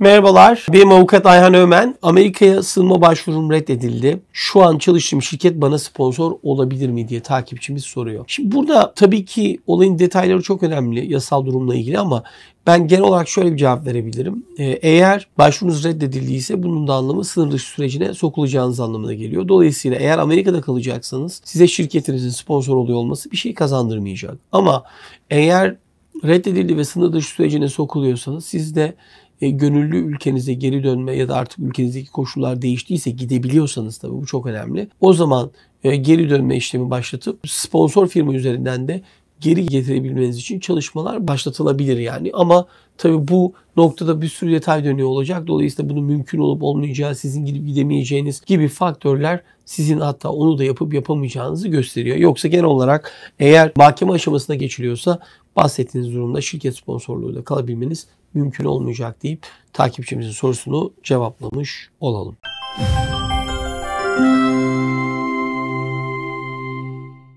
Merhabalar, benim avukat Ayhan Ömen. Amerika'ya sığınma başvurum reddedildi. Şu an çalıştığım şirket bana sponsor olabilir mi diye takipçimiz soruyor. Şimdi burada tabii ki olayın detayları çok önemli yasal durumla ilgili ama ben genel olarak şöyle bir cevap verebilirim. Ee, eğer başvurunuz reddedildiyse bunun da anlamı sınır dışı sürecine sokulacağınız anlamına geliyor. Dolayısıyla eğer Amerika'da kalacaksanız size şirketinizin sponsor oluyor olması bir şey kazandırmayacak. Ama eğer reddedildi ve sınır dışı sürecine sokuluyorsanız siz de e, gönüllü ülkenize geri dönme ya da artık ülkenizdeki koşullar değiştiyse gidebiliyorsanız tabii bu çok önemli. O zaman e, geri dönme işlemi başlatıp sponsor firma üzerinden de geri getirebilmeniz için çalışmalar başlatılabilir yani. Ama tabii bu noktada bir sürü detay dönüyor olacak. Dolayısıyla bunun mümkün olup olmayacağı, sizin gidip gidemeyeceğiniz gibi faktörler sizin hatta onu da yapıp yapamayacağınızı gösteriyor. Yoksa genel olarak eğer mahkeme aşamasına geçiliyorsa bahsettiğiniz durumda şirket sponsorluğuyla kalabilmeniz mümkün olmayacak deyip takipçimizin sorusunu cevaplamış olalım. Müzik